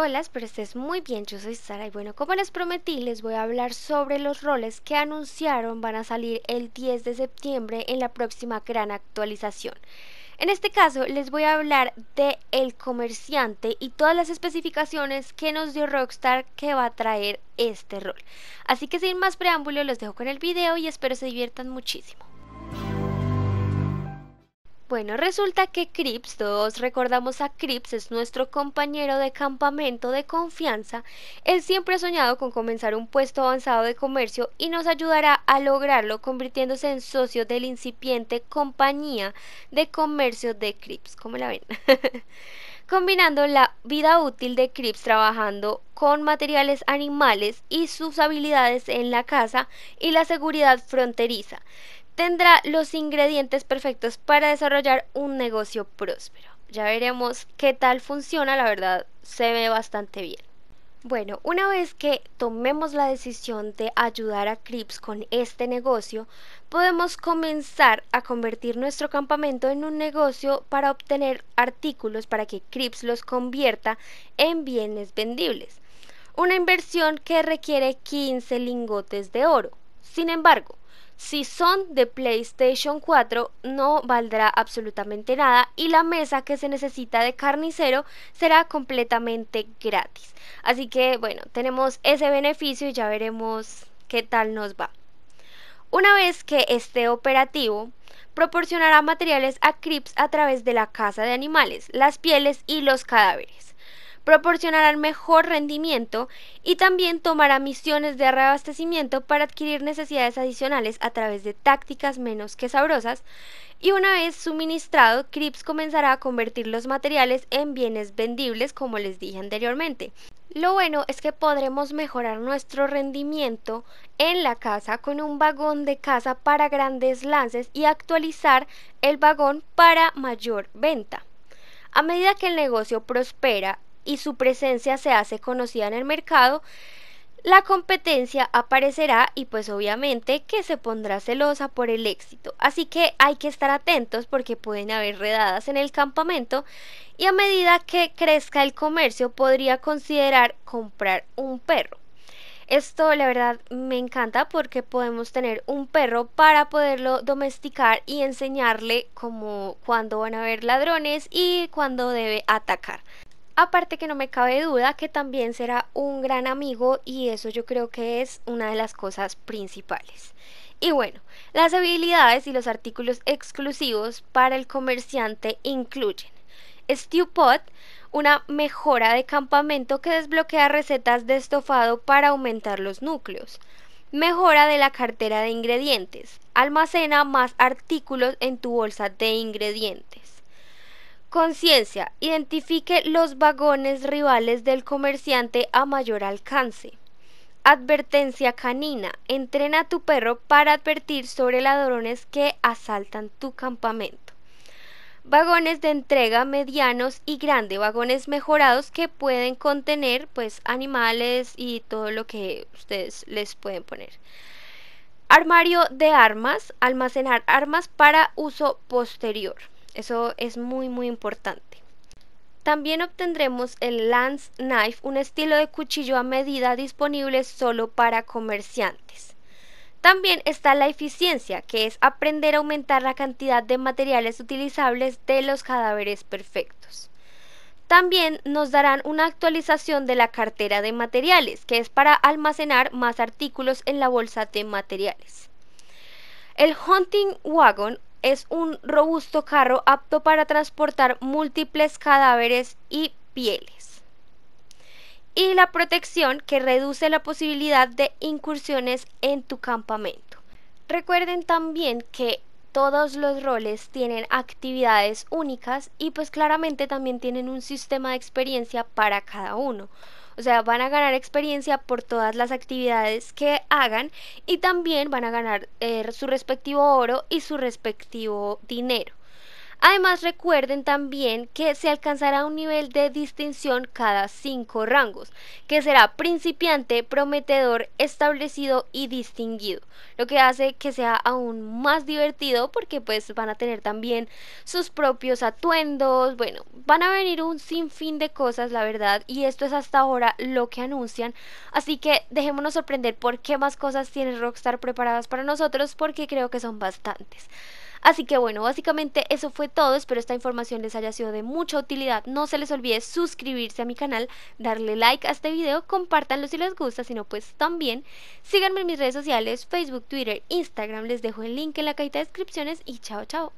Hola, espero estés muy bien, yo soy Sara y bueno, como les prometí, les voy a hablar sobre los roles que anunciaron van a salir el 10 de septiembre en la próxima gran actualización. En este caso les voy a hablar de el comerciante y todas las especificaciones que nos dio Rockstar que va a traer este rol. Así que sin más preámbulo los dejo con el video y espero se diviertan muchísimo. Bueno, resulta que Crips, todos recordamos a Crips, es nuestro compañero de campamento de confianza. Él siempre ha soñado con comenzar un puesto avanzado de comercio y nos ayudará a lograrlo convirtiéndose en socio de la incipiente compañía de comercio de Crips. ¿Cómo la ven? combinando la vida útil de Crips trabajando con materiales animales y sus habilidades en la casa y la seguridad fronteriza. Tendrá los ingredientes perfectos para desarrollar un negocio próspero. Ya veremos qué tal funciona, la verdad se ve bastante bien. Bueno, una vez que tomemos la decisión de ayudar a Crips con este negocio, podemos comenzar a convertir nuestro campamento en un negocio para obtener artículos para que Crips los convierta en bienes vendibles. Una inversión que requiere 15 lingotes de oro. Sin embargo, si son de PlayStation 4 no valdrá absolutamente nada y la mesa que se necesita de carnicero será completamente gratis. Así que bueno, tenemos ese beneficio y ya veremos qué tal nos va. Una vez que esté operativo, proporcionará materiales a Crips a través de la casa de animales, las pieles y los cadáveres proporcionarán mejor rendimiento y también tomará misiones de reabastecimiento para adquirir necesidades adicionales a través de tácticas menos que sabrosas y una vez suministrado, Crips comenzará a convertir los materiales en bienes vendibles como les dije anteriormente. Lo bueno es que podremos mejorar nuestro rendimiento en la casa con un vagón de casa para grandes lances y actualizar el vagón para mayor venta. A medida que el negocio prospera y su presencia se hace conocida en el mercado, la competencia aparecerá y pues obviamente que se pondrá celosa por el éxito. Así que hay que estar atentos porque pueden haber redadas en el campamento y a medida que crezca el comercio podría considerar comprar un perro. Esto la verdad me encanta porque podemos tener un perro para poderlo domesticar y enseñarle como cuando van a haber ladrones y cuando debe atacar. Aparte que no me cabe duda que también será un gran amigo y eso yo creo que es una de las cosas principales. Y bueno, las habilidades y los artículos exclusivos para el comerciante incluyen Stewpot, una mejora de campamento que desbloquea recetas de estofado para aumentar los núcleos. Mejora de la cartera de ingredientes. Almacena más artículos en tu bolsa de ingredientes. Conciencia. Identifique los vagones rivales del comerciante a mayor alcance. Advertencia canina. Entrena a tu perro para advertir sobre ladrones que asaltan tu campamento. Vagones de entrega medianos y grandes, vagones mejorados que pueden contener pues animales y todo lo que ustedes les pueden poner. Armario de armas, almacenar armas para uso posterior. Eso es muy muy importante. También obtendremos el Lance Knife, un estilo de cuchillo a medida disponible solo para comerciantes. También está la eficiencia, que es aprender a aumentar la cantidad de materiales utilizables de los cadáveres perfectos. También nos darán una actualización de la cartera de materiales, que es para almacenar más artículos en la bolsa de materiales. El Hunting Wagon es un robusto carro apto para transportar múltiples cadáveres y pieles. Y la protección que reduce la posibilidad de incursiones en tu campamento. Recuerden también que todos los roles tienen actividades únicas y pues claramente también tienen un sistema de experiencia para cada uno. O sea, van a ganar experiencia por todas las actividades que hagan y también van a ganar eh, su respectivo oro y su respectivo dinero. Además, recuerden también que se alcanzará un nivel de distinción cada cinco rangos, que será principiante, prometedor, establecido y distinguido, lo que hace que sea aún más divertido porque pues van a tener también sus propios atuendos, bueno, van a venir un sinfín de cosas, la verdad, y esto es hasta ahora lo que anuncian, así que dejémonos sorprender por qué más cosas tiene Rockstar preparadas para nosotros porque creo que son bastantes. Así que bueno, básicamente eso fue todo. Espero esta información les haya sido de mucha utilidad. No se les olvide suscribirse a mi canal, darle like a este video, compártanlo si les gusta, si no pues también. Síganme en mis redes sociales, Facebook, Twitter, Instagram. Les dejo el link en la cajita de descripciones y chao chao.